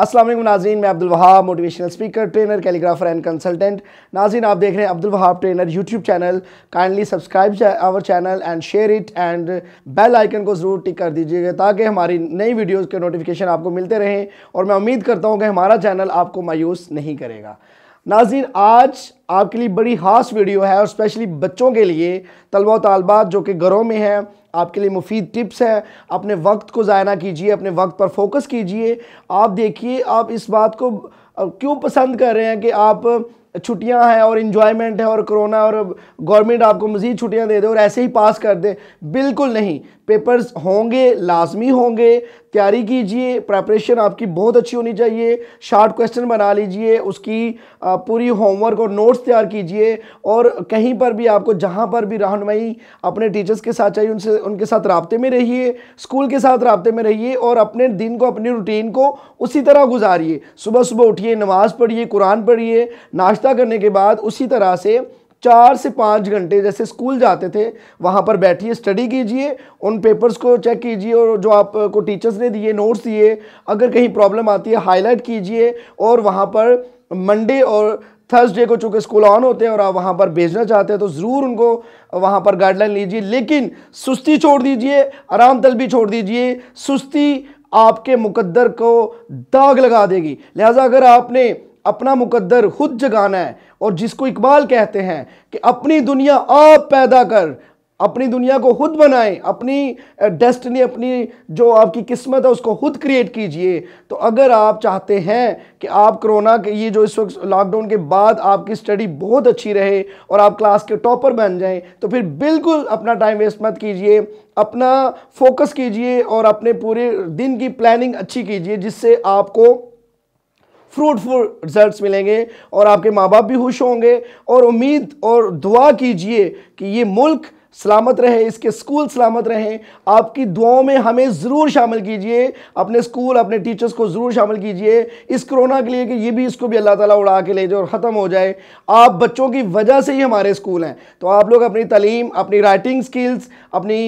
असलम नाजीन मैं Abdul Wahab motivational speaker trainer calligrapher and consultant नाजीन आप देख रहे हैं Abdul Wahab trainer YouTube channel kindly subscribe our channel and share it and bell icon को ज़रूर टिक कर दीजिएगा ताकि हमारी नई वीडियोज़ के नोटिफिकेशन आपको मिलते रहें और मैं उम्मीद करता हूँ कि हमारा चैनल आपको मायूस नहीं करेगा नाजिन आज आपके लिए बड़ी खास वीडियो है और स्पेशली बच्चों के लिए तलबा तलबात जो कि घरों में हैं आपके लिए मुफीद टिप्स हैं अपने वक्त को ज़ाय कीजिए अपने वक्त पर फोकस कीजिए आप देखिए आप इस बात को क्यों पसंद कर रहे हैं कि आप छुट्टियां हैं और इन्जॉयमेंट है और कोरोना और गवर्नमेंट आपको मज़ीद छुट्टियां दे दे और ऐसे ही पास कर दे बिल्कुल नहीं पेपर्स होंगे लाजमी होंगे तैयारी कीजिए प्रेपरेशन आपकी बहुत अच्छी होनी चाहिए शार्ट क्वेश्चन बना लीजिए उसकी पूरी होमवर्क और नोट्स तैयार कीजिए और कहीं पर भी आपको जहाँ पर भी रहनमई अपने टीचर्स के साथ चाहिए उनसे उनके साथ रबते में रहिए स्कूल के साथ रबते में रहिए और अपने दिन को अपनी रूटीन को उसी तरह गुजारिए सुबह सुबह उठिए नमाज़ पढ़िए कुरान पढ़िए नाश्ता नाश्ता करने के बाद उसी तरह से चार से पाँच घंटे जैसे स्कूल जाते थे वहाँ पर बैठिए स्टडी कीजिए उन पेपर्स को चेक कीजिए और जो आपको टीचर्स ने दिए नोट्स दिए अगर कहीं प्रॉब्लम आती है हाईलाइट कीजिए और वहाँ पर मंडे और थर्सडे को चूँकि स्कूल ऑन होते हैं और आप वहाँ पर भेजना चाहते हैं तो ज़रूर उनको वहाँ पर गाइडलाइन लीजिए लेकिन सुस्ती छोड़ दीजिए आराम तल भी छोड़ दीजिए सुस्ती आपके मुकद्दर को दाग लगा देगी लिहाजा अगर आपने अपना मुकद्दर खुद जगाना है और जिसको इकबाल कहते हैं कि अपनी दुनिया आप पैदा कर अपनी दुनिया को खुद बनाएं अपनी डेस्टनी अपनी जो आपकी किस्मत है उसको खुद क्रिएट कीजिए तो अगर आप चाहते हैं कि आप कोरोना के ये जो इस वक्त लॉकडाउन के बाद आपकी स्टडी बहुत अच्छी रहे और आप क्लास के टॉपर बन जाएं तो फिर बिल्कुल अपना टाइम वेस्ट मत कीजिए अपना फोकस कीजिए और अपने पूरे दिन की प्लानिंग अच्छी कीजिए जिससे आपको फ्रूटफुल रिजल्ट्स मिलेंगे और आपके माँ बाप भी खुश होंगे और उम्मीद और दुआ कीजिए कि ये मुल्क सलामत रहे इसके स्कूल सलामत रहें आपकी दुआओं में हमें ज़रूर शामिल कीजिए अपने स्कूल अपने टीचर्स को ज़रूर शामिल कीजिए इस कोरोना के लिए कि ये भी इसको भी अल्लाह ताला उड़ा के ले जाए और ख़त्म हो जाए आप बच्चों की वजह से ही हमारे स्कूल हैं तो आप लोग अपनी तलीम अपनी राइटिंग स्किल्स अपनी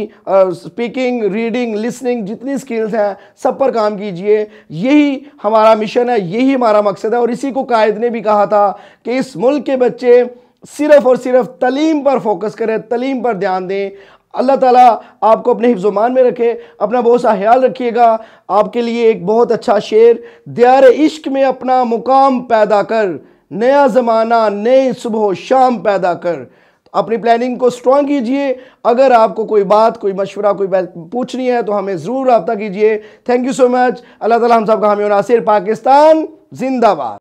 स्पीकिंग रीडिंग लिसनिंग जितनी स्किल्स हैं सब पर काम कीजिए यही हमारा मिशन है यही हमारा मकसद है और इसी को कायद ने भी कहा था कि इस मुल्क के बच्चे सिर्फ और सिर्फ तलीम पर फोकस करें तलीम पर ध्यान दें अल्लाह ताला आपको अपने हिफ्जुमान में रखे अपना बहुत सा ख्याल रखिएगा आपके लिए एक बहुत अच्छा शेर दियार इश्क में अपना मुकाम पैदा कर नया ज़माना नए सुबह शाम पैदा कर तो अपनी प्लानिंग को स्ट्रॉन्ग कीजिए अगर आपको कोई बात कोई मशवरा कोई पूछनी है तो हमें ज़रूर रबता कीजिए thank you so much Allah ताला हम सब का हमें नासिर पाकिस्तान जिंदाबाद